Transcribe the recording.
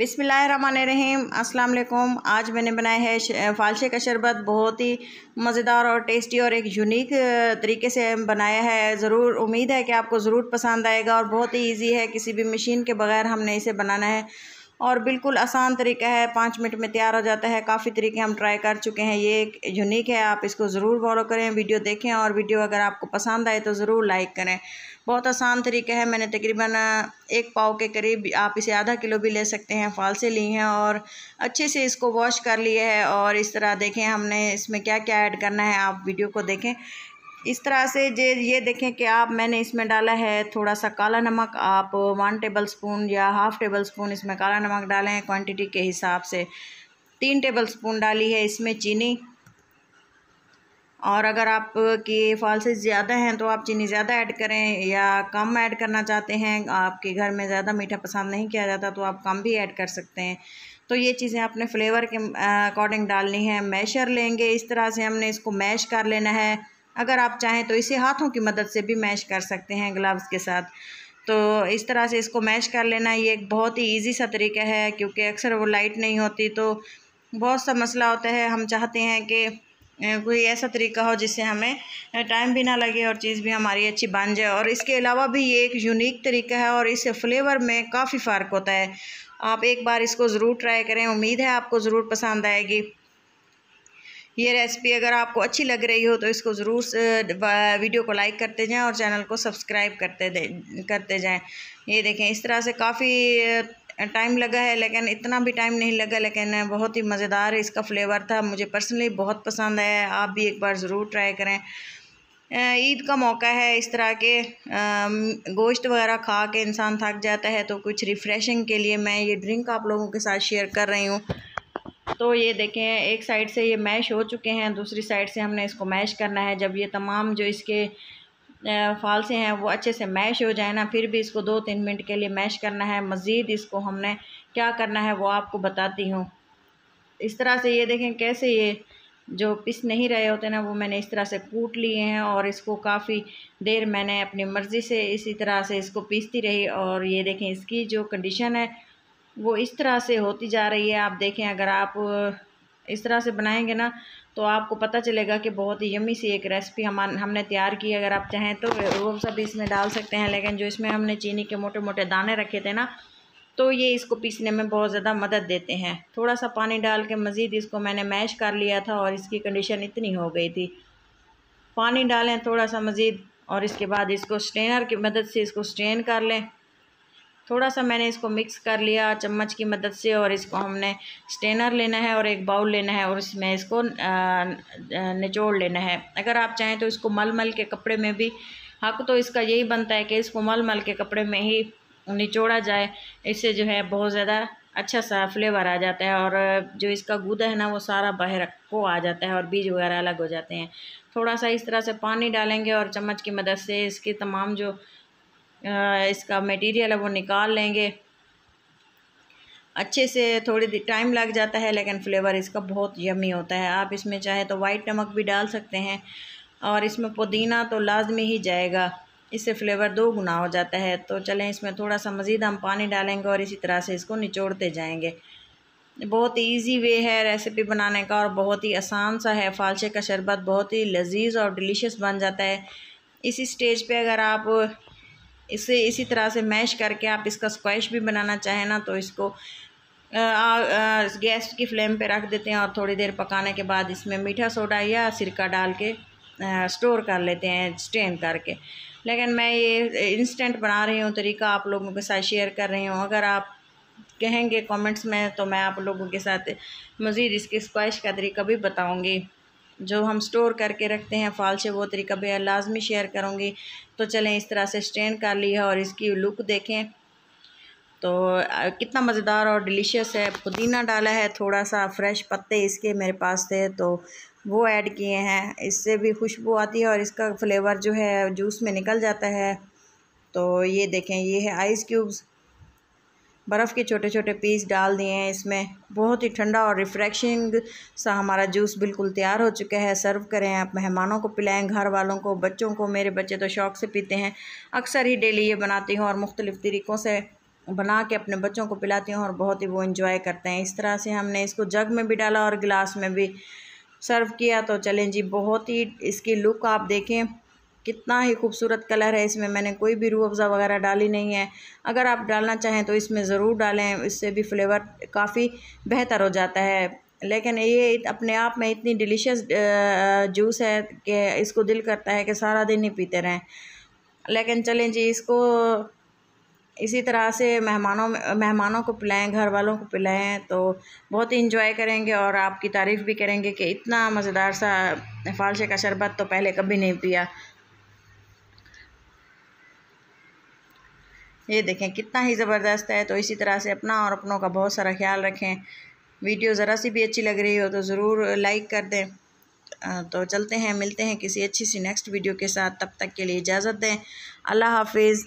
रहीम अस्सलाम आज मैंने बनाया है फालशे का शरबत बहुत ही मज़ेदार और टेस्टी और एक यूनिक तरीके से बनाया है ज़रूर उम्मीद है कि आपको ज़रूर पसंद आएगा और बहुत ही ईजी है किसी भी मशीन के बगैर हमने इसे बनाना है और बिल्कुल आसान तरीका है पाँच मिनट में तैयार हो जाता है काफ़ी तरीके हम ट्राई कर चुके हैं ये एक यूनिक है आप इसको ज़रूर फॉलो करें वीडियो देखें और वीडियो अगर आपको पसंद आए तो ज़रूर लाइक करें बहुत आसान तरीका है मैंने तकरीबन एक पाव के करीब आप इसे आधा किलो भी ले सकते हैं फाल से ली हैं और अच्छे से इसको वॉश कर लिए है और इस तरह देखें हमने इसमें क्या क्या ऐड करना है आप वीडियो को देखें इस तरह से जे ये देखें कि आप मैंने इसमें डाला है थोड़ा सा काला नमक आप वन टेबल स्पून या हाफ़ टेबल स्पून इसमें काला नमक डालें क्वांटिटी के हिसाब से तीन टेबल स्पून डाली है इसमें चीनी और अगर आप आपकी फॉल्सेस ज़्यादा हैं तो आप चीनी ज़्यादा ऐड करें या कम ऐड करना चाहते हैं आपके घर में ज़्यादा मीठा पसंद नहीं किया जाता तो आप कम भी ऐड कर सकते हैं तो ये चीज़ें आपने फ्लेवर के अकॉर्डिंग डालनी है मैशर लेंगे इस तरह से हमने इसको मैश कर लेना है अगर आप चाहें तो इसे हाथों की मदद से भी मैश कर सकते हैं ग्लव्स के साथ तो इस तरह से इसको मैश कर लेना ये एक बहुत ही इजी सा तरीका है क्योंकि अक्सर वो लाइट नहीं होती तो बहुत सा मसला होता है हम चाहते हैं कि कोई ऐसा तरीका हो जिससे हमें टाइम भी ना लगे और चीज़ भी हमारी अच्छी बन जाए और इसके अलावा भी ये एक यूनिक तरीका है और इस फ्लेवर में काफ़ी फ़र्क होता है आप एक बार इसको ज़रूर ट्राई करें उम्मीद है आपको ज़रूर पसंद आएगी ये रेसिपी अगर आपको अच्छी लग रही हो तो इसको ज़रूर वीडियो को लाइक करते जाएं और चैनल को सब्सक्राइब करते करते जाएं ये देखें इस तरह से काफ़ी टाइम लगा है लेकिन इतना भी टाइम नहीं लगा लेकिन बहुत ही मज़ेदार इसका फ्लेवर था मुझे पर्सनली बहुत पसंद आया आप भी एक बार ज़रूर ट्राई करें ईद का मौका है इस तरह के गोश्त वगैरह खा के इंसान थक जाता है तो कुछ रिफ़्रेशिंग के लिए मैं ये ड्रिंक आप लोगों के साथ शेयर कर रही हूँ तो ये देखें एक साइड से ये मैश हो चुके हैं दूसरी साइड से हमने इसको मैश करना है जब ये तमाम जो इसके फालसे हैं वो अच्छे से मैश हो जाए ना फिर भी इसको दो तीन मिनट के लिए मैश करना है मज़ीद इसको हमने क्या करना है वो आपको बताती हूँ इस तरह से ये देखें कैसे ये जो पिस नहीं रहे होते ना वो मैंने इस तरह से कूट लिए हैं और इसको काफ़ी देर मैंने अपनी मर्ज़ी से इसी तरह से इसको पीसती रही और ये देखें इसकी जो कंडीशन है वो इस तरह से होती जा रही है आप देखें अगर आप इस तरह से बनाएंगे ना तो आपको पता चलेगा कि बहुत ही यमी सी एक रेसिपी हम हमने तैयार की अगर आप चाहें तो वो सब इसमें डाल सकते हैं लेकिन जो इसमें हमने चीनी के मोटे मोटे दाने रखे थे ना तो ये इसको पीसने में बहुत ज़्यादा मदद देते हैं थोड़ा सा पानी डाल के मज़ीद इसको मैंने मैश कर लिया था और इसकी कंडीशन इतनी हो गई थी पानी डालें थोड़ा सा मज़ीद और इसके बाद इसको स्ट्रेनर की मदद से इसको स्ट्रेन कर लें थोड़ा सा मैंने इसको मिक्स कर लिया चम्मच की मदद से और इसको हमने स्टेनर लेना है और एक बाउल लेना है और इसमें इसको निचोड़ लेना है अगर आप चाहें तो इसको मलमल के कपड़े में भी हक तो इसका यही बनता है कि इसको मलमल के कपड़े में ही निचोड़ा जाए इससे जो है बहुत ज़्यादा अच्छा सा फ्लेवर आ जाता है और जो इसका गूदा है ना वो सारा बाहर को आ जाता है और बीज वगैरह अलग हो जाते हैं थोड़ा सा इस तरह से पानी डालेंगे और चम्मच की मदद से इसकी तमाम जो इसका मटेरियल है वो निकाल लेंगे अच्छे से थोड़ी टाइम लग जाता है लेकिन फ्लेवर इसका बहुत यमी होता है आप इसमें चाहे तो वाइट नमक भी डाल सकते हैं और इसमें पुदीना तो लाजमी ही जाएगा इससे फ्लेवर दो गुना हो जाता है तो चलें इसमें थोड़ा सा मज़ीद हम पानी डालेंगे और इसी तरह से इसको निचोड़ते जाएंगे बहुत इजी वे है रेसिपी बनाने का और बहुत ही आसान सा है फ़ालसे का शरबत बहुत ही लजीज और डिलीशियस बन जाता है इसी स्टेज पे अगर आप इसे इसी तरह से मैश करके आप इसका स्क्वैश भी बनाना चाहें ना तो इसको आ, आ, गैस की फ्लेम पे रख देते हैं और थोड़ी देर पकाने के बाद इसमें मीठा सोडा या सिरका डाल के आ, स्टोर कर लेते हैं स्टेन करके लेकिन मैं ये इंस्टेंट बना रही हूँ तरीका आप लोगों के साथ शेयर कर रही हूँ अगर आप कहेंगे कमेंट्स में तो मैं आप लोगों के साथ मज़ीद इसके स्क्वाइश का तरीका भी बताऊँगी जो हम स्टोर करके रखते हैं फाल से वो तरीका बेहद लाजमी शेयर करूँगी तो चलें इस तरह से स्ट्रेन कर लिया और इसकी लुक देखें तो कितना मज़ेदार और डिलीशियस है पुदीना डाला है थोड़ा सा फ्रेश पत्ते इसके मेरे पास थे तो वो ऐड किए हैं इससे भी खुशबू आती है और इसका फ्लेवर जो है जूस में निकल जाता है तो ये देखें ये है आइस क्यूब्स बर्फ़ के छोटे छोटे पीस डाल दिए हैं इसमें बहुत ही ठंडा और रिफ़्रेशिंग सा हमारा जूस बिल्कुल तैयार हो चुका है सर्व करें आप मेहमानों को पिलाएं घर वालों को बच्चों को मेरे बच्चे तो शौक़ से पीते हैं अक्सर ही डेली ये बनाती हूँ और मुख्तलिफ़ तरीक़ों से बना के अपने बच्चों को पिलाती हूँ और बहुत ही वो इन्जॉय करते हैं इस तरह से हमने इसको जग में भी डाला और गिलास में भी सर्व किया तो चलें जी बहुत ही इसकी लुक आप देखें कितना ही खूबसूरत कलर है इसमें मैंने कोई भी रूह अफ़ज़ा वगैरह डाली नहीं है अगर आप डालना चाहें तो इसमें ज़रूर डालें इससे भी फ्लेवर काफ़ी बेहतर हो जाता है लेकिन ये अपने आप में इतनी डिलीशियस जूस है कि इसको दिल करता है कि सारा दिन ही पीते रहें लेकिन चलें जी इसको इसी तरह से मेहमानों मेहमानों को पिलाएं घर वालों को पिलाएं तो बहुत ही इंजॉय करेंगे और आपकी तारीफ़ भी करेंगे कि इतना मज़ेदार सा फालशे का शरबत तो पहले कभी नहीं पिया ये देखें कितना ही ज़बरदस्त है तो इसी तरह से अपना और अपनों का बहुत सारा ख्याल रखें वीडियो ज़रा सी भी अच्छी लग रही हो तो ज़रूर लाइक कर दें तो चलते हैं मिलते हैं किसी अच्छी सी नेक्स्ट वीडियो के साथ तब तक के लिए इजाज़त दें अल्लाह हाफिज़